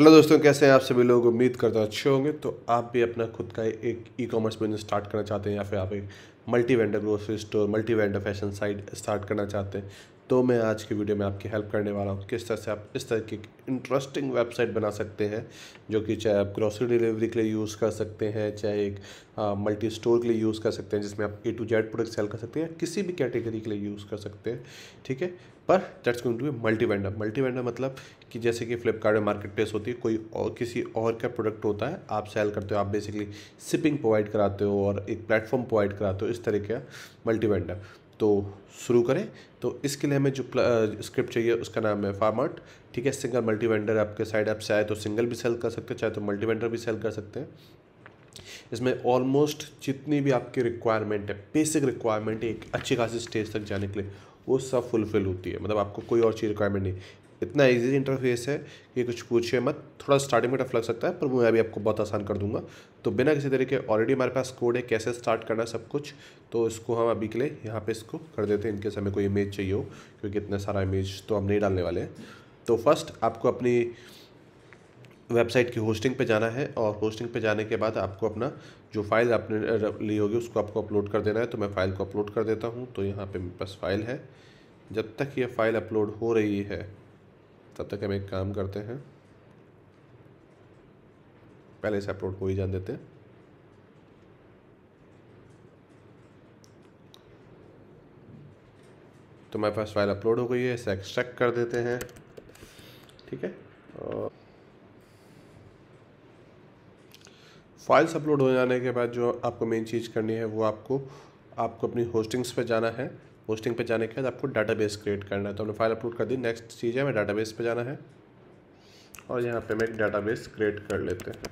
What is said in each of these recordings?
hello दोस्तों कैसे हैं आप सभी लोग उम्मीद करता हूँ अच्छे होंगे तो आप भी अपना खुद का एक ई कॉमर्स बिजनेस स्टार्ट करना चाहते हैं या फिर आप एक multi vendor grocery store multi vendor fashion site start करना चाहते हैं तो मैं आज के वीडियो में आपकी हेल्प करने वाला हूँ किस तरह से आप इस तरह की इंटरेस्टिंग वेबसाइट बना सकते हैं जो कि चाहे आप ग्रॉसरी डिलीवरी के लिए यूज़ कर सकते हैं चाहे एक मल्टी स्टोर के लिए यूज़ कर सकते हैं जिसमें आप A to Z product sell कर सकते हैं किसी भी कैटेगरी के लिए यूज़ कर सकते हैं ठीक है पर that's going to be multi vendor multi vendor मतलब कि जैसे कि फ्लिपकार्ट में मार्केट प्लेस होती है कोई और किसी और का प्रोडक्ट होता है आप सेल करते हो आप बेसिकली शिपिंग प्रोवाइड कराते हो और एक प्लेटफॉर्म प्रोवाइड कराते हो इस तरह का मल्टी वेंडर तो शुरू करें तो इसके लिए हमें जो स्क्रिप्ट चाहिए उसका नाम है फार्मर्ट ठीक है सिंगल मल्टी वेंडर आपके साइड ऐप से आए तो सिंगल भी सेल कर सकते हैं चाहे तो मल्टी वेंडर भी सेल कर सकते हैं इसमें ऑलमोस्ट जितनी भी आपकी रिक्वायरमेंट है बेसिक रिक्वायरमेंट है एक अच्छी खासी स्टेज तक जाने के लिए वो सब फुलफिल होती है मतलब आपको कोई और चीज़ रिक्वायरमेंट नहीं इतना इजी इंटरफेस है कि कुछ पूछिए मत थोड़ा स्टार्टिंग में टफ लग सकता है पर मैं अभी आपको बहुत आसान कर दूंगा तो बिना किसी तरीके ऑलरेडी हमारे पास कोड है कैसे स्टार्ट करना है सब कुछ तो इसको हम अभी के लिए यहाँ पे इसको कर देते हैं इनके हमें कोई इमेज चाहिए हो क्योंकि इतना सारा इमेज तो हम नहीं डालने वाले हैं तो फर्स्ट आपको अपनी वेबसाइट की होस्टिंग पे जाना है और होस्टिंग पे जाने के बाद आपको अपना जो फाइल आपने ली होगी उसको आपको अपलोड कर देना है तो मैं फ़ाइल को अपलोड कर देता हूँ तो यहाँ पे मेरे पास फ़ाइल है जब तक ये फ़ाइल अपलोड हो रही है तब तक हम एक काम करते हैं पहले इसे अपलोड हो ही जान देते हैं तो हमारे पास फाइल अपलोड हो गई है इसे एक्सट्रैक्ट कर देते हैं ठीक है और फाइल्स अपलोड हो जाने के बाद जो आपको मेन चीज़ करनी है वो आपको आपको अपनी होस्टिंग्स पे जाना है होस्टिंग पे जाने के बाद आपको डाटाबेस क्रिएट करना है तो हमने फाइल अपलोड कर दी नेक्स्ट चीज़ है हमें डाटाबेस पे जाना है और यहाँ पे हम एक डाटाबेस क्रिएट कर लेते हैं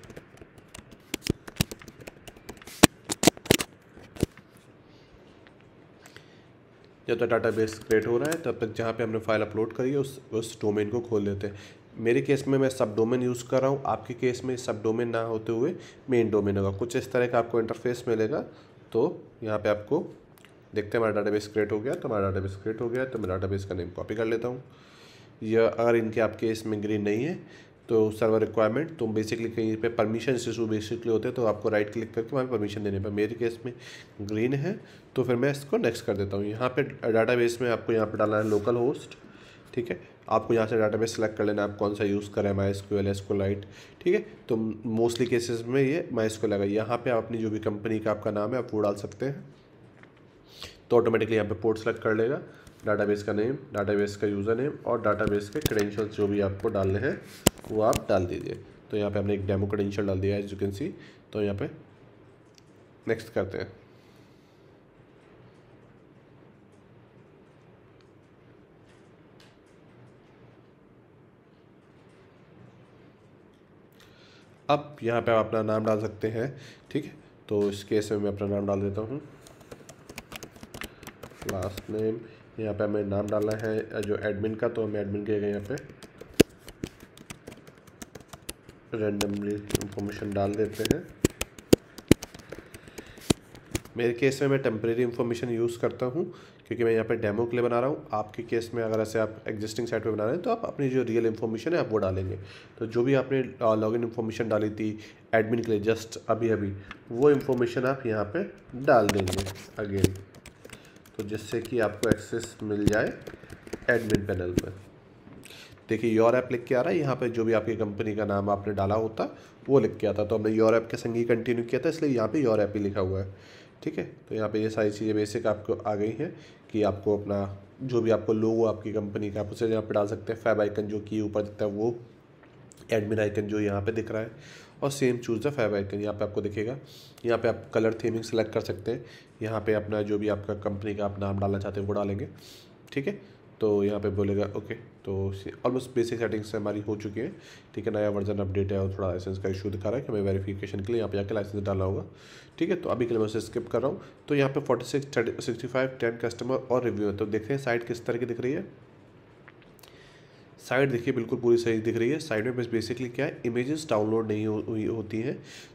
जब तक डाटाबेस क्रिएट हो रहा है तब तक जहाँ पे हमने फाइल अपलोड करी है उस उस डोमेन को खोल लेते हैं मेरे केस में मैं सब डोमेन यूज़ कर रहा हूँ आपके केस में सब डोमेन ना होते हुए मेन डोमेन होगा कुछ इस तरह का आपको इंटरफेस मिलेगा तो यहाँ पे आपको देखते हैं हमारा डाटा क्रिएट हो गया तो हमारा डाटा क्रिएट हो गया तो मैं डाटा का नेम कॉपी कर लेता हूँ या अगर इनके आपके इसमें ग्रीन नहीं है तो सर्वर रिक्वायरमेंट तो बेसिकली कहीं पे परमिशन इशू बेसिकली होते हैं तो आपको राइट क्लिक करके वहाँ पे परमिशन देने पर मेरे केस में ग्रीन है तो फिर मैं इसको नेक्स्ट कर देता हूँ यहाँ पे डाटाबेस में आपको यहाँ पे डालना है लोकल होस्ट ठीक है आपको यहाँ से डाटाबेस सेलेक्ट कर लेना आप कौन सा यूज़ करें माई को लाइट ठीक है तो मोस्टली केसेस में ये माई स्क्यूएल आ गई यहाँ पर अपनी जो भी कंपनी का आपका नाम है आप वो डाल सकते हैं तो ऑटोमेटिकली यहाँ पे पोर्ट सेलेक्ट कर लेगा डाटाबेस का नेम डाटाबेस का यूज़र नेम और डाटाबेस के क्रेडेंशियल्स जो भी आपको डालने हैं वो आप डाल दीजिए तो यहाँ पे हमने एक डेमो क्रेडेंशियल डाल दिया है एज यू कैन सी तो यहाँ पे नेक्स्ट करते हैं अब यहाँ पे आप अपना नाम डाल सकते हैं ठीक है तो इस केस में मैं अपना नाम डाल देता हूँ लास्ट नेम यहाँ पे हमें नाम डालना है जो एडमिन का तो हमें एडमिन किया गया यहाँ पे रेंडमली इंफॉर्मेशन डाल देते हैं मेरे केस में मैं टेम्प्रेरी इन्फॉर्मेशन यूज़ करता हूँ क्योंकि मैं यहाँ पे डेमो के लिए बना रहा हूँ आपके केस में अगर ऐसे आप एग्जिस्टिंग साइट पे बना रहे हैं तो आप अपनी जो रियल इन्फॉर्मेशन है आप वो डालेंगे तो जो भी आपने लॉग इन इन्फॉर्मेशन डाली थी एडमिन के लिए जस्ट अभी अभी वो इन्फॉर्मेशन आप यहाँ पर डाल देंगे अगेन तो जिससे कि आपको एक्सेस मिल जाए एडमिन पैनल पर देखिए योर ऐप लिख के आ रहा है यहाँ पे जो भी आपकी कंपनी का नाम आपने डाला होता वो लिख के आता तो हमने योर ऐप के संग ही कंटिन्यू किया था इसलिए यहाँ पे योर ऐप ही लिखा हुआ है ठीक है तो यहाँ पे ये सारी चीज़ें बेसिक आपको आ गई हैं कि आपको अपना जो भी आपको लोगो आपकी कंपनी का आप उसे यहाँ पर डाल सकते हैं फैब आइकन जो कि ऊपर दिखता है वो एडमिन आइकन जो यहाँ पे दिख रहा है और same choose the favicon यहाँ पे आपको दिखेगा यहाँ पे आप कलर थीमिंग सेलेक्ट कर सकते हैं यहाँ पे अपना जो भी आपका कंपनी का आप नाम डालना चाहते हैं वो डालेंगे ठीक है तो यहाँ पे बोलेगा ओके तो ऑलमोस्ट बेसिक सेटिंग्स हमारी हो चुकी है ठीक है नया वर्जन अपडेट है और थोड़ा लाइसेंस का इशू दिखा रहा है कि हमें वेरिफिकेशन के लिए यहाँ पे जाकर लाइसेंस डालना होगा ठीक है तो अभी के लिए मैं उसे स्किप कर रहा हूँ तो यहाँ पे forty six sixty five ten customer और रिव्यू है तो देखते हैं साइट किस तरह की दिख रही है साइड देखिए बिल्कुल पूरी सही दिख रही है साइड में बस बेसिकली क्या है इमेजेस डाउनलोड नहीं हुई होती हैं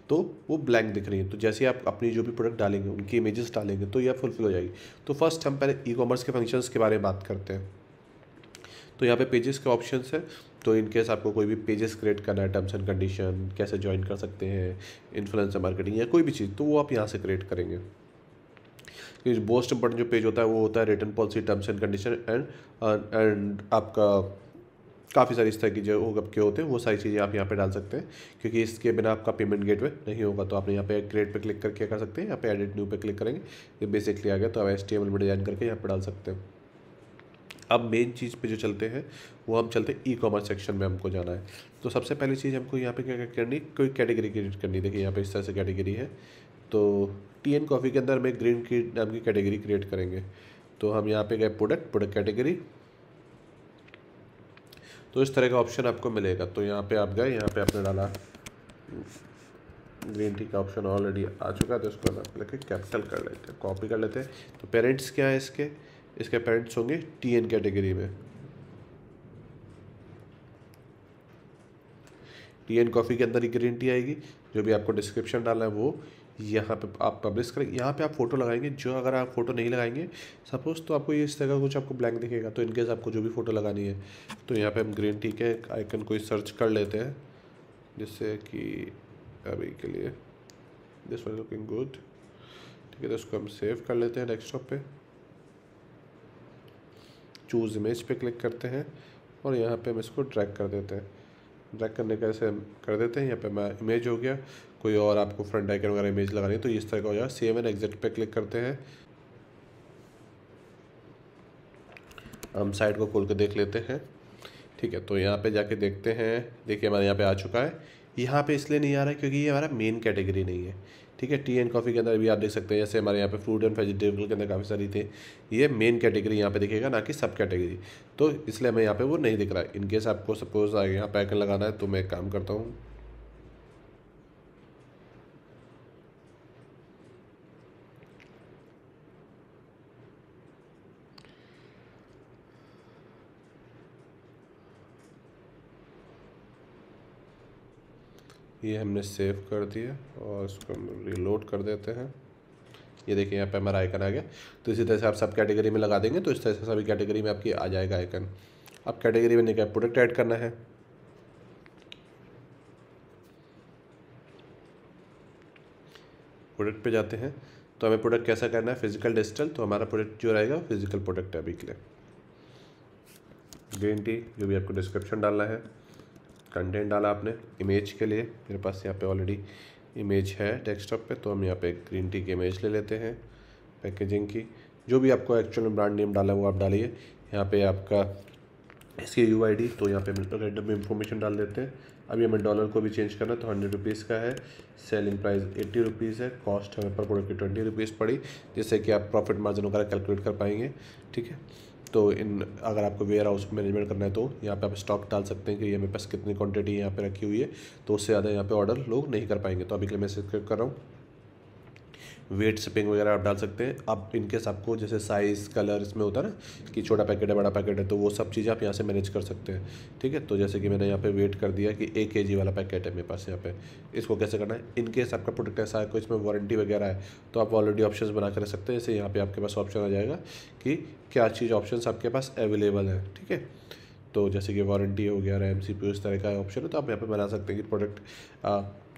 तो वो ब्लैंक दिख रही है तो जैसे आप अपनी जो भी प्रोडक्ट डालेंगे उनकी इमेजेस डालेंगे तो यह फुलफिल हो जाएगी तो फर्स्ट हम पहले ई कॉमर्स के फंक्शंस के बारे में बात करते हैं तो यहाँ पे पेजेस के ऑप्शंस है तो इन केस आपको कोई भी पेजेस क्रिएट करना है टर्म्स एंड कंडीशन कैसे ज्वाइन कर सकते हैं इन्फ्लुएंसर मार्केटिंग या कोई भी चीज़ तो वो आप यहाँ से क्रिएट करेंगे क्योंकि मोस्ट इंपॉर्टेंट जो पेज होता है वो होता है return policy terms and condition and and आपका काफ़ी सारी इस तरह की जो हो के होते हैं वो सारी चीज़ें आप यहाँ पे डाल सकते हैं क्योंकि इसके बिना आपका पेमेंट गेटवे नहीं होगा तो आपने यहाँ पे क्रिएट पे क्लिक करके कर सकते हैं यहाँ पे एडिट न्यू पे क्लिक करेंगे ये बेसिकली आ गया तो आप एस टी में डिजाइन करके यहाँ पे डाल सकते हैं अब मेन चीज़ पे जो चलते हैं वो हम चलते हैं ई कॉमर्स सेक्शन में हमको जाना है तो सबसे पहली चीज़ हमको यहाँ पे क्या क्या करनी कोई कैटेगरी क्रिएट करनी देखिए यहाँ पे इस तरह से कैटेगरी है तो टी एन कॉफ़ी के अंदर हम एक ग्रीन की नाम की कैटेगरी क्रिएट करेंगे तो हम यहाँ पे गए प्रोडक्ट प्रोडक्ट कैटेगरी तो इस तरह का ऑप्शन आपको मिलेगा तो यहाँ पे आप गए यहाँ पे आपने डाला ग्रीन टी का ऑप्शन ऑलरेडी आ चुका तो इसको आप लेके कैपिटल कर लेते हैं कॉपी कर लेते हैं तो पेरेंट्स क्या है इसके इसके पेरेंट्स होंगे टी एन कैटेगरी में टी एन कॉफ़ी के अंदर ही ग्रीन टी आएगी जो भी आपको डिस्क्रिप्शन डाला है वो यहाँ पे आप पब्लिश करेंगे यहाँ पे आप फोटो लगाएंगे जो अगर आप फोटो नहीं लगाएंगे सपोज़ तो आपको ये इस तरह का कुछ आपको ब्लैंक दिखेगा तो इनकेस आपको जो भी फ़ोटो लगानी है तो यहाँ पे हम ग्रीन टी के आइकन कोई सर्च कर लेते हैं जिससे कि अभी के लिए दिस वॉज लुकिंग गुड ठीक है तो इसको हम सेव कर लेते हैं डेस्कटॉप पे चूज़ इमेज पे क्लिक करते हैं और यहाँ पे हम इसको ट्रैक कर देते हैं ड्रैग करने का ऐसे कर देते हैं यहाँ पे मैं इमेज हो गया कोई और आपको फ्रंट आइकन वगैरह इमेज लगानी है तो इस तरह का हो जाएगा सेम एंड एग्जिट पे क्लिक करते हैं हम साइड को खोल के देख लेते हैं ठीक है तो यहाँ पे जाके देखते हैं देखिए हमारे यहाँ पे आ चुका है यहाँ पे इसलिए नहीं आ रहा है क्योंकि ये हमारा मेन कैटेगरी नहीं है ठीक है टी एंड कॉफ़ी के अंदर भी आप देख सकते हैं जैसे हमारे यहाँ पे फ्रूट एंड वेजिटेबल के अंदर काफ़ी सारी थे ये मेन कैटेगरी यहाँ पे दिखेगा ना कि सब कैटेगरी तो इसलिए हमें यहाँ पे वो नहीं दिख रहा है इनकेस आपको सपोज यहाँ पैकन लगाना है तो मैं एक काम करता हूँ ये हमने सेव कर दिया और इसको हम रिलोड कर देते हैं ये देखिए यहाँ पे हमारा आइकन आ गया तो इसी तरह से आप सब कैटेगरी में लगा देंगे तो इस तरह से सभी कैटेगरी में आपकी आ जाएगा आइकन अब कैटेगरी में क्या प्रोडक्ट ऐड करना है प्रोडक्ट पे जाते हैं तो हमें प्रोडक्ट कैसा करना है फिजिकल डिजिटल तो हमारा प्रोडक्ट जो रहेगा फिजिकल प्रोडक्ट है अभी के लिए ग्रीन टी जो भी आपको डिस्क्रिप्शन डालना है कंटेंट डाला आपने इमेज के लिए मेरे पास यहाँ पे ऑलरेडी इमेज है डेस्कटॉप पे तो हम यहाँ पे ग्रीन टी की इमेज ले लेते हैं पैकेजिंग की जो भी आपको एक्चुअल में ब्रांड नेम डाला है वो आप डालिए यहाँ पे आपका इसकी यू आई डी तो यहाँ पे हम इसमें इन्फॉर्मेशन डाल देते हैं अभी हमें डॉलर को भी चेंज करना तो हंड्रेड रुपीज़ का है सेलिंग प्राइस एट्टी रुपीज़ है कॉस्ट हमें पर प्रोडक्ट की ट्वेंटी रुपीज़ पड़ी जिससे कि आप प्रॉफिट मार्जिन वगैरह कैलकुलेट कर पाएंगे ठीक है तो इन अगर आपको वेयर हाउस मैनेजमेंट करना है तो यहाँ पे आप स्टॉक डाल सकते हैं कि ये मेरे पास कितनी क्वांटिटी यहाँ पे रखी हुई है तो उससे ज़्यादा यहाँ पे ऑर्डर लोग नहीं कर पाएंगे तो अभी के लिए मैं सब्सक्राइब कर रहा हूँ वेट शिपिंग वगैरह आप डाल सकते हैं आप इनकेस आपको जैसे साइज़ कलर इसमें होता है ना कि छोटा पैकेट है बड़ा पैकेट है तो वो सब चीज़ें आप यहाँ से मैनेज कर सकते हैं ठीक है तो जैसे कि मैंने यहाँ पे वेट कर दिया कि एक के वाला पैकेट है मेरे पास यहाँ पे इसको कैसे करना है इनकेस आपका प्रोडक्ट ऐसा है कोई इसमें वारंटी वगैरह है तो आप ऑलरेडी ऑप्शन बना कर सकते हैं जैसे यहाँ पर आपके पास ऑप्शन आ जाएगा कि क्या चीज़ ऑप्शन आपके पास अवेलेबल है ठीक है तो जैसे कि वारंटी हो गया एम सी पी इस तरह का ऑप्शन है तो आप यहाँ पर बना सकते हैं कि प्रोडक्ट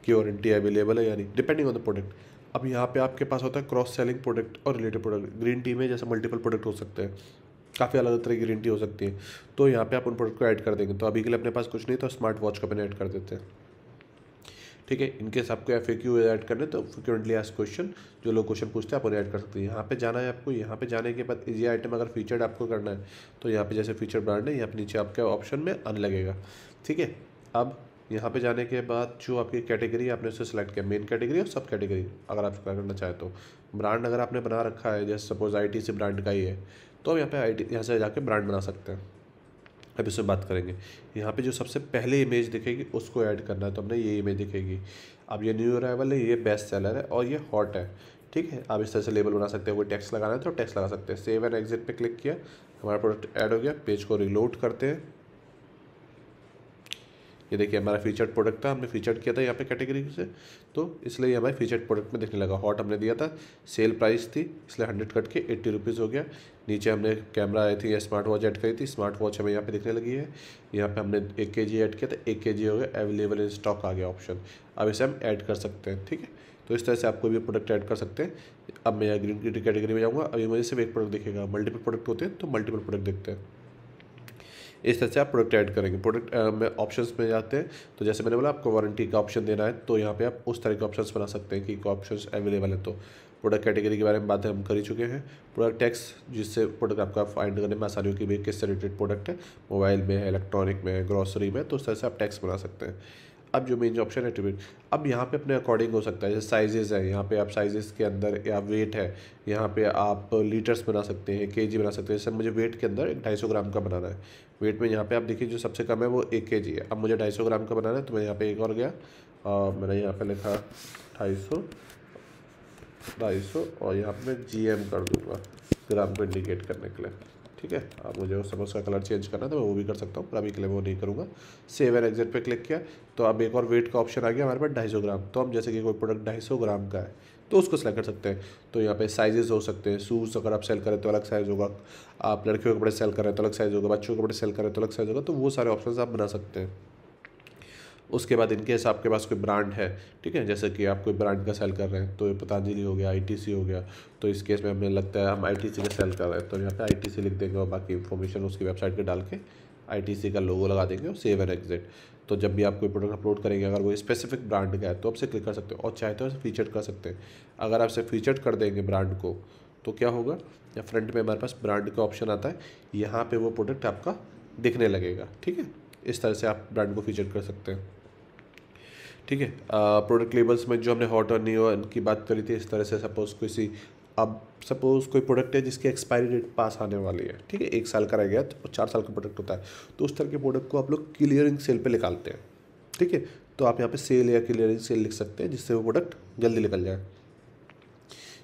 की वारंटी अवेलेबल है यानी डिपेंडिंग ऑन द प्रोडक्ट अब यहाँ पे आपके पास होता है क्रॉस सेलिंग प्रोडक्ट और रिलेटेड प्रोडक्ट ग्रीन टी में जैसे मल्टीपल प्रोडक्ट हो सकते हैं काफ़ी अलग अलग तरह की ग्रीन टी हो सकती है तो यहाँ पे आप उन प्रोडक्ट को ऐड कर देंगे तो अभी के लिए अपने पास कुछ नहीं तो स्मार्ट वॉच को अपने ऐड कर देते हैं ठीक है इनकेस आपको एफ ए क्यू ऐड करने तो फ्रिक्वेंटली आज क्वेश्चन जो लोग क्वेश्चन पूछते हैं आप उन्हें ऐड कर सकते हैं यहाँ पे जाना है आपको यहाँ पे जाने के बाद ये आइटम अगर फीचर्ड आपको करना है तो यहाँ पे जैसे फीचर ब्रांड है यहाँ पे नीचे आपके ऑप्शन में अन लगेगा ठीक है अब यहाँ पे जाने के बाद जो आपकी कैटेगरी आपने उसे सेलेक्ट किया मेन कैटेगरी और सब कैटेगरी अगर आप करना चाहें तो ब्रांड अगर आपने बना रखा है जैसे suppose I T C brand का ही है तो आप यहाँ पे आई टी यहाँ से जाके ब्रांड बना सकते हैं अब इसमें बात करेंगे यहाँ पे जो सबसे पहले इमेज दिखेगी उसको ऐड करना है तो हमने ये इमेज दिखेगी अब ये न्यू अराइवल है ये बेस्ट सेलर है और ये हॉट है ठीक है आप इस तरह से लेबल बना सकते हैं कोई टैक्स लगाना है तो टैक्स लगा सकते हैं सेव एंड एग्जिट पे क्लिक किया हमारा प्रोडक्ट ऐड हो गया पेज को रिलोड करते हैं ये देखिए हमारा फीचर्ड प्रोडक्ट था हमने फीचर्ड किया था यहाँ पे कैटेगरी से तो इसलिए ये हमारे फीचर्ड प्रोडक्ट में दिखने लगा हॉट हमने दिया था सेल प्राइस थी इसलिए हंड्रेड कट के एट्टी रुपीज़ हो गया नीचे हमने कैमरा आई थी या स्मार्ट वॉच ऐड करी थी स्मार्ट वॉच हमें यहाँ पे दिखने लगी है यहाँ पे हमने एक के जी ऐड किया था एक के जी हो गया अवेलेबल इन स्टॉक आ गया ऑप्शन अब इसे हम ऐड कर सकते हैं ठीक है तो इस तरह से आप कोई भी प्रोडक्ट ऐड कर सकते हैं अब मैं ग्रीन कैटेगरी में जाऊँगा अभी मुझे सिर्फ एक प्रोडक्ट दिखेगा मल्टीपल प्रोडक्ट होते हैं तो मल्टीपल प्रोडक्ट देखते हैं इस तरह से आप प्रोडक्ट ऐड करेंगे प्रोडक्ट में ऑप्शंस में जाते हैं तो जैसे मैंने बोला आपको वारंटी का ऑप्शन देना है तो यहाँ पे आप उस तरह के ऑप्शंस बना सकते हैं कि ऑप्शन अवेलेबल हैं तो प्रोडक्ट कैटेगरी के बारे में बातें हम कर ही चुके हैं प्रोडक्ट टैक्स जिससे प्रोडक्ट आपका फाइंड करने में आसानी होगी भाई किससे रिलेटेड प्रोडक्ट है मोबाइल में है इलेक्ट्रॉनिक में है ग्रॉसरी में तो उस तरह से आप टैक्स बना सकते हैं अब जो मेन ऑप्शन है ट्रिब्यूट अब यहाँ पे अपने अकॉर्डिंग हो सकता है जैसे साइजेज़ हैं यहाँ पे आप साइजेस के अंदर या वेट है यहाँ पे आप लीटर्स बना सकते हैं के बना सकते हैं जैसे मुझे वेट के अंदर एक ढाई सौ ग्राम का बनाना है वेट में यहाँ पे आप देखिए जो सबसे कम है वो एक के है अब मुझे ढाई सौ ग्राम का बनाना है तो मैं यहाँ पर एक और गया और मैंने यहाँ पर लिखा ढाई सौ ढाई सौ और यहाँ पर मैं जी कर दूँगा ग्राम को इंडिकेट करने के लिए ठीक है आप मुझे उस समय उसका कलर चेंज करना था तो मैं वो भी कर सकता हूँ पर अभी के लिए वो नहीं करूँगा सेव एन एग्जिट पे क्लिक किया तो अब एक और वेट का ऑप्शन आ गया हमारे पास ढाई सौ ग्राम तो हम जैसे कि कोई प्रोडक्ट ढाई सौ ग्राम का है तो उसको सेलेक्ट कर सकते हैं तो यहाँ पे साइजेस हो सकते हैं शूज़ अगर आप सेल करें तो अलग साइज़ होगा आप लड़कियों के कपड़े सेल करें तो अलग साइज़ होगा बच्चों के कपड़े सेल करें तो अलग साइज़ होगा तो वो सारे ऑप्शन आप बना सकते हैं उसके बाद इनकेस आपके पास कोई ब्रांड है ठीक है जैसे कि आप कोई ब्रांड का सेल कर रहे हैं तो पतंजलि हो गया आई हो गया तो इस केस में हमें लगता है हम आई का सेल कर रहे हैं तो यहाँ पर आई लिख देंगे और बाकी इन्फॉर्मेशन उसकी वेबसाइट पर डाल के आई का लोगो लगा देंगे और सेव एंड एग्जिट तो जब भी आप कोई प्रोडक्ट अपलोड करेंगे अगर वो स्पेसिफिक ब्रांड का है तो आपसे क्लिक कर सकते हो और चाहे तो फीचर कर सकते हैं अगर आपसे फीचर कर देंगे ब्रांड को तो क्या होगा या फ्रंट में हमारे पास ब्रांड का ऑप्शन आता है यहाँ पे वो प्रोडक्ट आपका दिखने लगेगा ठीक है इस तरह से आप ब्रांड को फीचर कर सकते हैं ठीक है प्रोडक्ट लेबल्स में जो हमने हॉट और हो की बात करी थी इस तरह से सपोज़ किसी अब सपोज़ कोई प्रोडक्ट है जिसकी एक्सपायरी डेट पास आने वाली है ठीक है एक साल का रह गया तो चार साल का प्रोडक्ट होता है तो उस तरह के प्रोडक्ट को आप लोग क्लियरिंग सेल पे निकालते हैं ठीक है तो आप यहाँ पे सेल या क्लियरिंग सेल लिख सकते हैं जिससे वो प्रोडक्ट जल्दी निकल जाए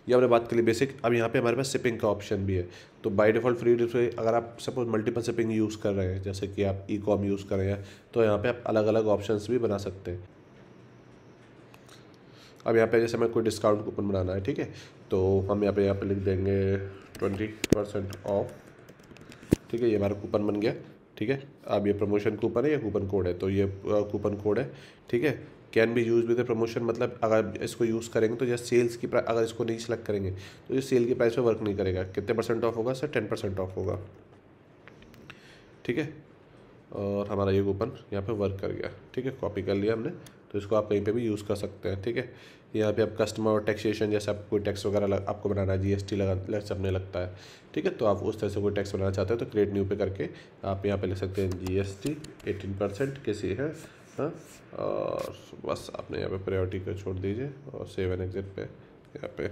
ये हमने बात करी बेसिक अब यहाँ पे हमारे पास शिपिंग का ऑप्शन भी है तो बाय डिफ़ॉल्ट फ्री डिफ्री अगर आप सपोज मल्टीपल शिपिंग यूज़ कर रहे हैं जैसे कि आप ई कॉम यूज़ कर रहे हैं तो यहाँ पे आप अलग अलग ऑप्शंस भी बना सकते हैं अब यहाँ पे जैसे हमें कोई डिस्काउंट कूपन बनाना है ठीक है तो हम यहाँ पे यहाँ पे लिख देंगे ट्वेंटी परसेंट ऑफ ठीक है ये हमारा कूपन बन गया ठीक है अब ये प्रमोशन कूपन है या कूपन कोड है तो ये कूपन कोड है ठीक है can be use with promotion मतलब अगर इसको यूज़ करेंगे तो जैसे सेल्स की अगर इसको नहीं सिलेक्ट करेंगे तो ये सेल की प्राइस पर वर्क नहीं करेगा कितने परसेंट ऑफ होगा सर टेन परसेंट ऑफ होगा ठीक है और हमारा ये कूपन यहाँ पे वर्क कर गया ठीक है कॉपी कर लिया हमने तो इसको आप कहीं पे भी यूज़ कर सकते हैं ठीक है यहाँ पे आप कस्टमर और टैक्सेशन जैसे आप कोई टैक्स वगैरह लग, आपको बनाना है जीएसटी लगा सबने लगता है ठीक है तो आप उस तरह से कोई टैक्स बनाना चाहते हैं तो क्रिएट न्यू पे करके आप यहाँ पे लिख सकते हैं G S T eighteen percent किसी है हाँ और बस आपने यहाँ पे प्रायोरिटी को छोड़ दीजिए और सेवन एग्जिट पे यहाँ पे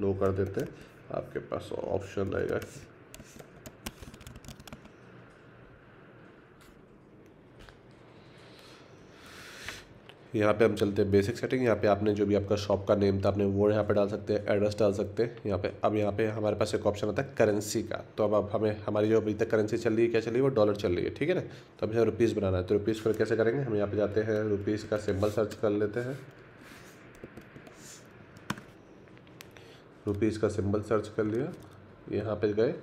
लो कर देते हैं आपके पास ऑप्शन रहेगा यहाँ पे हम चलते हैं बेसिक सेटिंग यहाँ पे आपने जो भी आपका शॉप का नेम था आपने वो यहाँ पे डाल सकते हैं एड्रेस डाल सकते हैं यहाँ पे अब यहाँ पे हमारे पास एक ऑप्शन आता है करेंसी का तो अब अब हमें हमारी जो अभी तक करेंसी चल रही है क्या चल रही है वो डॉलर चल रही है ठीक है ना तो अभी हमें रुपीज़ बनाना है तो रुपीज़ फिर कैसे करेंगे हम यहाँ पर जाते हैं रुपीज़ का सिम्बल सर्च कर लेते हैं रुपीज़ का सिम्बल सर्च कर लिया यहाँ पर गए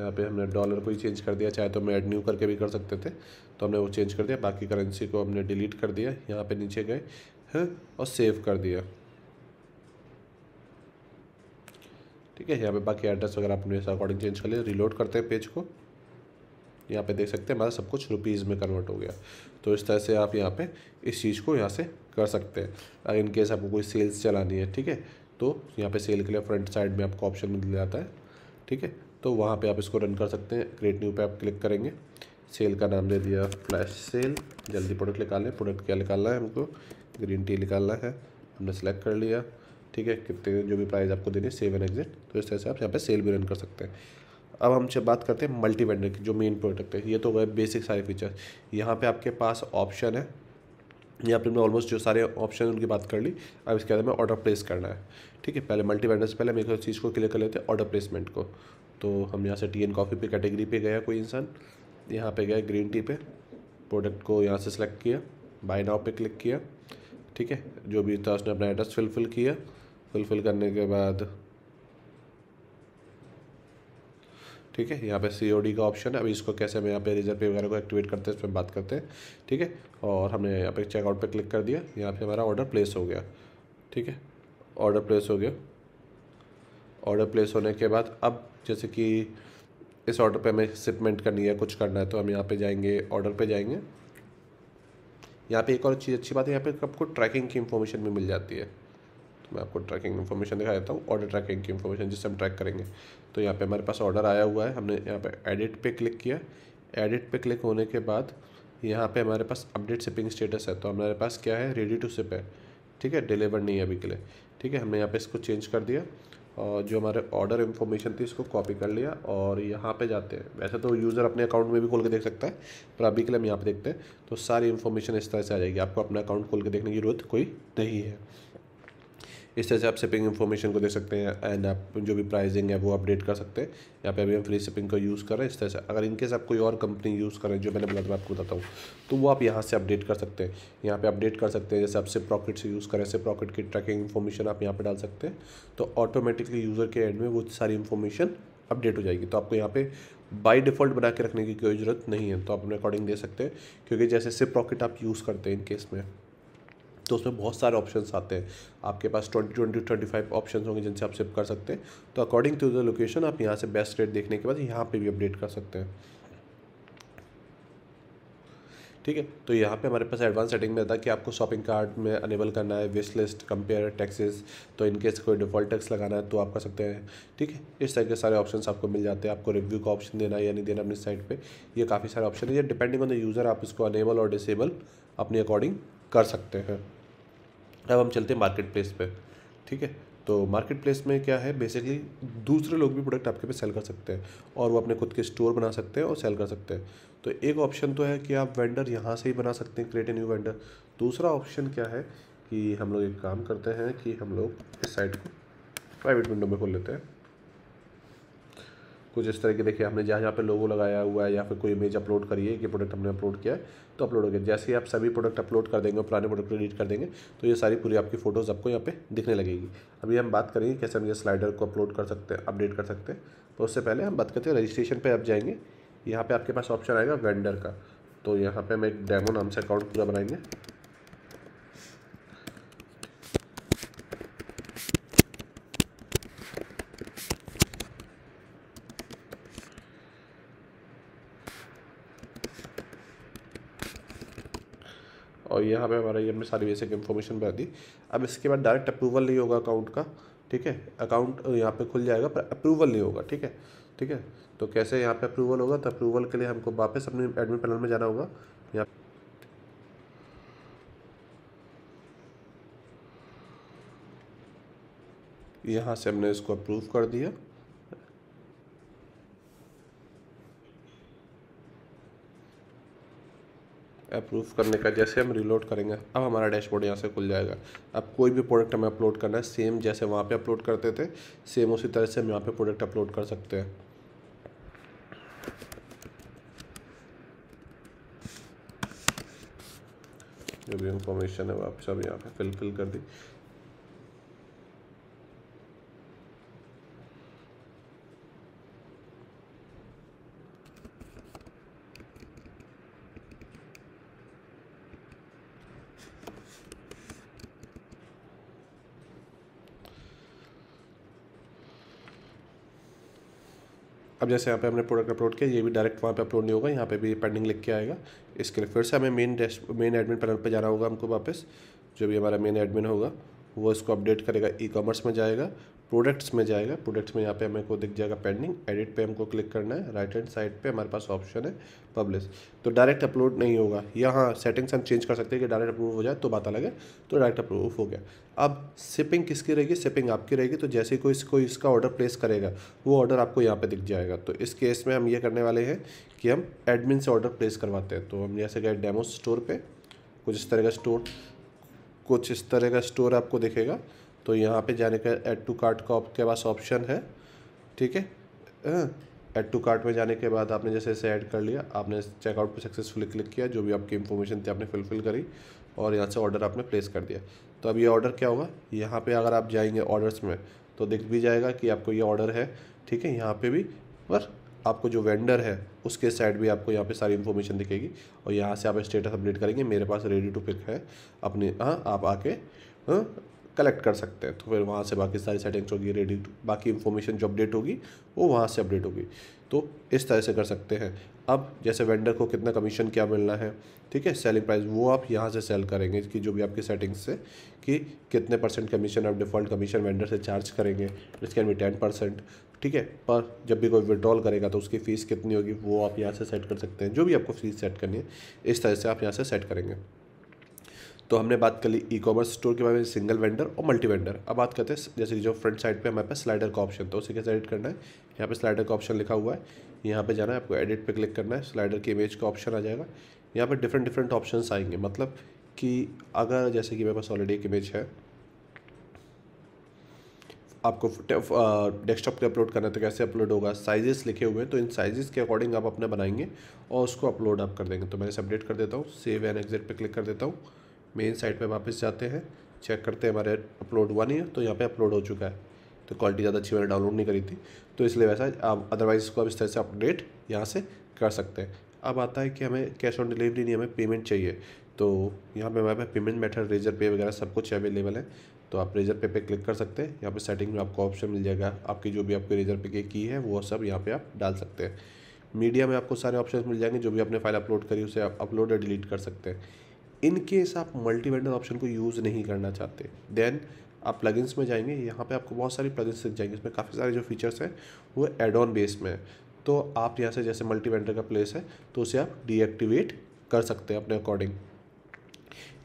यहाँ पर हमने डॉलर को ही चेंज कर दिया चाहे तो हम एड न्यू करके भी कर सकते थे तो हमने वो चेंज कर दिया बाकी करेंसी को हमने डिलीट कर दिया यहाँ पे नीचे गए हैं हाँ, और सेव कर दिया ठीक है यहाँ पे बाकी एड्रेस वगैरह अपने अकॉर्डिंग चेंज कर लिया रिलोड करते हैं पेज को यहाँ पे देख सकते हैं हमारा सब कुछ रुपीज़ में कन्वर्ट हो गया तो इस तरह से आप यहाँ पे इस चीज़ को यहाँ से कर सकते हैं अगर इन केस आपको कोई सेल्स चलानी है ठीक है तो यहाँ पे सेल के लिए फ्रंट साइड में आपको ऑप्शन मिल जाता है ठीक है तो वहाँ पे आप इसको रन कर सकते हैं क्रिएट न्यू पे आप क्लिक करेंगे सेल का नाम दे दिया फ्लैश सेल जल्दी प्रोडक्ट निकालें प्रोडक्ट क्या निकालना है हमको ग्रीन टी निकालना है हमने सेलेक्ट कर लिया ठीक है कितने जो भी प्राइस आपको देनी है सेव एंड एग्जिट तो इस तरह से आप यहाँ पे सेल भी रन कर सकते हैं अब हम से बात करते हैं मल्टी वेंडर की जो मेन प्रोडक्ट है ये तो गए बेसिक सारे फीचर यहाँ पे आपके पास ऑप्शन है यहाँ पर हमने ऑलमोस्ट जो सारे ऑप्शन उनकी बात कर ली अब इसके बाद में ऑर्डर प्लेस करना है ठीक है पहले मल्टी वेंडर से पहले हम एक चीज़ को क्लियर कर लेते हैं ऑर्डर प्लेसमेंट को तो हम यहाँ से टी एन कॉफ़ी पे कैटेगरी पे गया कोई इंसान यहाँ पे गए ग्रीन टी पे प्रोडक्ट को यहाँ से सिलेक्ट किया बाय नाउ पे क्लिक किया ठीक है जो भी था उसने अपना एड्रेस फिलफिल किया फिलफिल करने के बाद ठीक है यहाँ पे सी ओ डी का ऑप्शन है अभी इसको कैसे हम यहाँ पे रिजर्व पे वगैरह को एक्टिवेट करते हैं इस पर बात करते हैं ठीक है और हमने यहाँ पे चेकआउट पे क्लिक कर दिया यहाँ पे हमारा ऑर्डर प्लेस हो गया ठीक है ऑर्डर प्लेस हो गया ऑर्डर प्लेस होने के बाद अब जैसे कि इस ऑर्डर पे हमें शिपमेंट करनी है कुछ करना है तो हम यहाँ पे जाएंगे ऑर्डर पे जाएंगे यहाँ पे एक और चीज़ अच्छी बात है यहाँ पे आपको ट्रैकिंग की इन्फॉर्मेशन भी मिल जाती है तो मैं आपको ट्रैकिंग इन्फॉर्मेशन दिखा देता हूँ ऑर्डर ट्रैकिंग की इन्फॉर्मेशन जिससे हम ट्रैक करेंगे तो यहाँ पर हमारे पास ऑर्डर आया हुआ है हमने यहाँ पर एडिट पर क्लिक किया एडिट पे क्लिक होने के बाद यहाँ पर हमारे पास अपडेट शिपिंग स्टेटस है तो हमारे पास क्या है रेडी टू सिप है ठीक है डिलीवर नहीं है अभी के लिए ठीक है हमने यहाँ पे इसको चेंज कर दिया और जो हमारे ऑर्डर इन्फॉर्मेशन थी इसको कॉपी कर लिया और यहाँ पे जाते हैं वैसे तो यूज़र अपने अकाउंट में भी खोल के देख सकता है पर अभी के लिए हम यहाँ पे देखते हैं तो सारी इन्फॉर्मेशन इस तरह से आ जाएगी आपको अपना अकाउंट खोल के देखने की जरूरत कोई नहीं है इस तरह से आप शिपिंग इन्फॉर्मेशन को दे सकते हैं एंड आप जो भी प्राइसिंग है वो अपडेट कर सकते हैं यहाँ पे अभी हम फ्री शिपिंग का यूज़ कर रहे हैं इस तरह से अगर इनकेस आप कोई और कंपनी यूज़ करें जो मैंने बताया आपको बताता हूँ तो वो आप यहाँ से अपडेट कर सकते हैं यहाँ पर अपडेट कर सकते हैं जैसे आप सिप रॉकेट से यूज़ करें सिप रॉकेट की ट्रैकिंग इन्फॉर्मेशन आप यहाँ पर डाल सकते हैं तो ऑटोमेटिकली यूज़र के एंड में वो सारी इन्फॉर्मेशन अपडेट हो जाएगी तो आपको यहाँ पे बाय डिफ़ॉल्ट बना के रखने की कोई ज़रूरत नहीं है तो आप अपने अकॉर्डिंग दे सकते हैं क्योंकि जैसे सिप रॉकेट आप यूज़ करते हैं इन केस में तो उसमें बहुत सारे ऑप्शंस आते हैं आपके पास twenty twenty twenty five option होंगे जिनसे आप शिफ्ट कर सकते हैं तो अकॉर्डिंग टू द लोकेशन आप यहाँ से बेस्ट रेट देखने के बाद यहाँ पे भी अपडेट कर सकते हैं ठीक है तो यहाँ पे हमारे पास एडवांस सेटिंग में था कि आपको शॉपिंग कार्ट में अनेबल करना है विश लिस्ट कंपेयर टैक्सेस तो इनकेस कोई डिफॉल्ट टैक्स लगाना है तो आप कर सकते हैं ठीक है इस तरह के सारे ऑप्शन आपको मिल जाते हैं आपको रिव्यू का ऑप्शन देना है या नहीं देना अपनी साइट पर ये काफ़ी सारे ऑप्शन है ये डिपेंडिंग ऑन द यूज़र आप इसको अनेबल और डिसेबल अपने अकॉर्डिंग कर सकते हैं अब हम चलते हैं मार्केट प्लेस पर ठीक है तो मार्केट प्लेस में क्या है बेसिकली दूसरे लोग भी प्रोडक्ट आपके पे सेल कर सकते हैं और वो अपने खुद के स्टोर बना सकते हैं और सेल कर सकते हैं तो एक ऑप्शन तो है कि आप वेंडर यहाँ से ही बना सकते हैं क्रिएट ए न्यू वेंडर दूसरा ऑप्शन क्या है कि हम लोग एक काम करते हैं कि हम लोग इस साइट को प्राइवेट विंडो में खोल लेते हैं कुछ इस तरह के देखिए हमने जहाँ जहाँ पे लोगो लगाया हुआ है या फिर कोई इमेज अपलोड करिए कि प्रोडक्ट हमने अपलोड किया है तो अपलोड हो गया जैसे ही आप सभी प्रोडक्ट अपलोड कर देंगे पुराने प्रोडक्ट डिलीट कर देंगे तो ये सारी पूरी आपकी फ़ोटोज़ आपको यहाँ पे दिखने लगेगी अभी हम बात करेंगे कैसे हम ये स्लाइडर को अपलोड कर सकते हैं अपडेट कर सकते हैं तो उससे पहले हम बात करते हैं रजिस्ट्रेशन पर आप जाएंगे यहाँ पर आपके पास ऑप्शन आएगा वेंडर का तो यहाँ पर हम एक डेमो नाम से अकाउंट पूरा बनाएंगे यहाँ पे हमारा ये हमने सारी बेसिक इन्फॉर्मेशन भर दी अब इसके बाद डायरेक्ट अप्रूवल नहीं होगा अकाउंट का ठीक है अकाउंट यहाँ पे खुल जाएगा पर अप्रूवल नहीं होगा ठीक है ठीक है तो कैसे यहाँ पे अप्रूवल होगा तो अप्रूवल के लिए हमको वापस अपने एडमिट पैनल में जाना होगा यहाँ यहाँ से हमने इसको अप्रूव कर दिया अप्रूव करने का जैसे हम रिलोड करेंगे अब हमारा डैशबोर्ड यहाँ से खुल जाएगा अब कोई भी प्रोडक्ट हमें अपलोड करना है सेम जैसे वहाँ पे अपलोड करते थे सेम उसी तरह से हम यहाँ पे प्रोडक्ट अपलोड कर सकते हैं जो भी इंफॉर्मेशन है वो आप सब यहाँ पे फिल फिल कर दी अब जैसे यहाँ पे हमने प्रोडक्ट अपलोड किया ये भी डायरेक्ट वहाँ पे अपलोड नहीं होगा यहाँ पे भी पेंडिंग लिख के आएगा इसके लिए फिर से हमें main dash main admin panel पे जाना होगा हमको वापस जो भी हमारा मेन एडमिन होगा वो इसको अपडेट करेगा ई e कॉमर्स में जाएगा प्रोडक्ट्स में जाएगा प्रोडक्ट्स में यहाँ पे हमें को दिख जाएगा पेंडिंग एडिट पे हमको क्लिक करना है राइट हैंड साइड पे हमारे पास ऑप्शन है पब्लिश तो डायरेक्ट अपलोड नहीं होगा यहाँ सेटिंग्स हम चेंज कर सकते हैं कि डायरेक्ट अप्रूव हो जाए तो बात अलग है तो डायरेक्ट अप्रूव हो गया अब शिपिंग किसकी रहेगी शिपिंग आपकी रहेगी तो जैसे कोई इसको इसका ऑर्डर प्लेस करेगा वो ऑर्डर आपको यहाँ पर दिख जाएगा तो इस केस में हम ये करने वाले हैं कि हम एडमिन से ऑर्डर प्लेस करवाते हैं तो हम जैसे गए डेमो स्टोर पर कुछ इस तरह का स्टोर कुछ इस तरह का स्टोर आपको दिखेगा तो यहाँ पे जाने का ऐड टू कार्ट का आपके पास ऑप्शन है ठीक है ऐड टू कार्ट में जाने के बाद आपने जैसे इसे ऐड कर लिया आपने चेकआउट पे सक्सेसफुली क्लिक किया जो भी आपकी इन्फॉर्मेशन थी आपने फुलफिल करी और यहाँ से ऑर्डर आपने प्लेस कर दिया तो अब ये ऑर्डर क्या होगा यहाँ पर अगर आप जाएंगे ऑर्डर्स में तो दिख भी जाएगा कि आपको ये ऑर्डर है ठीक है यहाँ पर भी पर आपको जो वेंडर है उसके साइड भी आपको यहाँ पे सारी इन्फॉर्मेशन दिखेगी और यहाँ से आप स्टेटस अपडेट करेंगे मेरे पास रेडी टू पिक है अपने हाँ आप आके हाँ कलेक्ट कर सकते हैं तो फिर वहाँ से बाकी सारी सेटिंग्स होगी रेडी बाकी इन्फॉर्मेशन जो अपडेट होगी वो वहाँ से अपडेट होगी तो इस तरह से कर सकते हैं अब जैसे वेंडर को कितना कमीशन क्या मिलना है ठीक है सेलिंग प्राइस वो आप यहाँ से सेल करेंगे कि जो भी आपकी सेटिंग्स से कि कितने परसेंट कमीशन आप डिफ़ॉल्ट कमीशन वेंडर से चार्ज करेंगे it's can be ten percent ठीक है पर जब भी कोई विड्रॉल करेगा तो उसकी फ़ीस कितनी होगी वो आप यहाँ से सेट कर सकते हैं जो भी आपको फ़ीस सेट करनी है इस तरह से आप यहाँ से सेट करेंगे तो हमने बात कर ली ई कॉमर्स स्टोर के बारे में सिंगल वेंडर और मल्टी वेंडर अब बात करते हैं जैसे कि जो फ्रंट साइड पे हमारे पास स्लाइडर का ऑप्शन तो उसे कैसे एडिट करना है यहाँ पे स्लाइडर का ऑप्शन लिखा हुआ है यहाँ पे जाना है आपको एडिट पे क्लिक करना है स्लाइडर की इमेज का ऑप्शन आ जाएगा यहाँ पर डिफरेंट डिफरेंट ऑप्शन आएंगे मतलब कि अगर जैसे कि मेरे पास ऑलरेडी एक इमेज है आपको डेस्कटॉप पे अपलोड करना है तो कैसे अपलोड होगा साइजेस लिखे हुए हैं तो इन साइजेस के अकॉर्डिंग आप अपने बनाएंगे और उसको अपलोड आप कर देंगे तो मैं इसे अपडेट कर देता हूँ सेव एंड एग्जिट पे क्लिक कर देता हूँ मेन साइट पे वापस जाते हैं चेक करते हैं हमारे अपलोड हुआ नहीं है तो यहाँ पे अपलोड हो चुका है तो क्वालिटी ज़्यादा अच्छी मैंने डाउनलोड नहीं करी थी तो इसलिए वैसा आप अदरवाइज़ इसको आप इस तरह से अपडेट यहाँ से कर सकते हैं अब आता है कि हमें कैश ऑन डिलीवरी नहीं हमें पेमेंट चाहिए तो यहाँ पे हमारे पास पेमेंट मेथड रेजर पे वगैरह सब कुछ अवेलेबल है तो आप रेजर पे पे क्लिक कर सकते हैं यहाँ पे सेटिंग में आपको ऑप्शन मिल जाएगा आपकी जो भी आपके रेजर पे की की है वो सब यहाँ पे आप डाल सकते हैं मीडिया में आपको सारे ऑप्शन मिल जाएंगे जो भी आपने फाइल अपलोड करी उसे आप अपलोड या डिलीट कर सकते हैं इन केस आप मल्टी वेंडर ऑप्शन को यूज़ नहीं करना चाहते देन आप प्लगइन्स में जाएंगे यहाँ पे आपको बहुत सारी प्लगइन्स दिख जाएंगे इसमें काफ़ी सारे जो फीचर्स हैं वो एड ऑन बेस में है तो आप यहाँ से जैसे मल्टी वेंडर का प्लेस है तो उसे आप डीएक्टिवेट कर सकते हैं अपने अकॉर्डिंग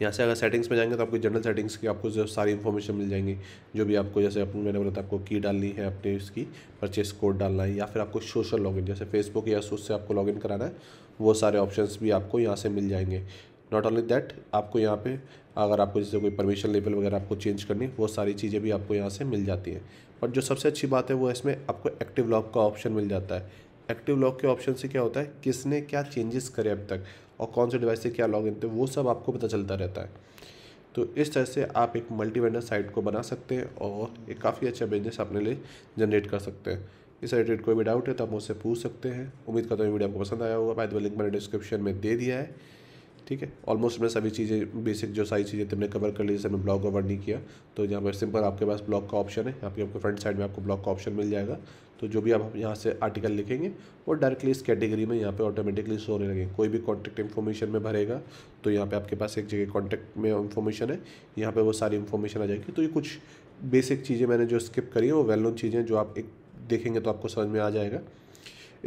यहाँ से अगर सेटिंग्स में जाएंगे तो आपको जनरल सेटिंग्स की आपको जो सारी इन्फॉर्मेशन मिल जाएंगी जो भी आपको जैसे अपने मैंने बोला था आपको की डालनी है अपने इसकी परचेस कोड डालना है या फिर आपको सोशल लॉगिन जैसे फेसबुक या सोच से आपको लॉगिन कराना है वो सारे ऑप्शंस भी आपको यहाँ से मिल जाएंगे नॉट ओनली दैट आपको यहाँ पे अगर आपको जैसे कोई परमिशन लेवल वगैरह आपको चेंज करनी वो सारी चीज़ें भी आपको यहाँ से मिल जाती हैं बट जो सबसे अच्छी बात है वो इसमें आपको एक्टिव लॉक का ऑप्शन मिल जाता है एक्टिव लॉक के ऑप्शन से क्या होता है किसने क्या चेंजेस करे अब तक और कौन से डिवाइस से क्या लॉग इन थे वो सब आपको पता चलता रहता है तो इस तरह से आप एक मल्टी वेंडर साइट को बना सकते हैं और एक काफ़ी अच्छा बिजनेस अपने लिए जनरेट कर सकते हैं इस रिलेटेड कोई भी डाउट है तो आप मुझसे पूछ सकते हैं उम्मीद करता हूँ वीडियो आपको पसंद आया होगा बाय द लिंक मैंने डिस्क्रिप्शन में दे दिया है ठीक है ऑलमोस्ट हमने सभी चीज़ें बेसिक जो सारी चीज़ें तुमने कवर कर ली जैसे हमने ब्लॉग कवर नहीं किया तो यहाँ पर सिंपल आपके पास ब्लॉग का ऑप्शन है यहाँ पे आपको फ्रंट साइड में आपको ब्लॉग का ऑप्शन मिल जाएगा तो जो भी आप यहाँ से आर्टिकल लिखेंगे वो डायरेक्टली इस कैटेगरी में यहाँ पे ऑटोमेटिकली सोने लगे कोई भी कॉन्टैक्ट इन्फॉर्मेशन में भरेगा तो यहाँ पे आपके पास एक जगह कॉन्टैक्ट में इन्फॉर्मेशन है यहाँ पे वो सारी इन्फॉर्मेशन आ जाएगी तो ये कुछ बेसिक चीज़ें मैंने जो स्किप करी है वो वेल नोन चीज़ें जो आप एक देखेंगे तो आपको समझ में आ जाएगा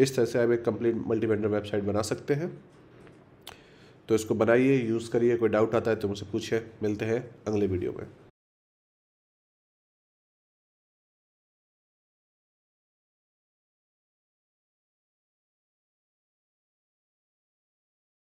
इस तरह से आप एक कंप्लीट मल्टी वेबसाइट बना सकते हैं तो इसको बनाइए यूज़ करिए कोई डाउट आता है तो मुझसे पूछिए मिलते हैं अगले वीडियो में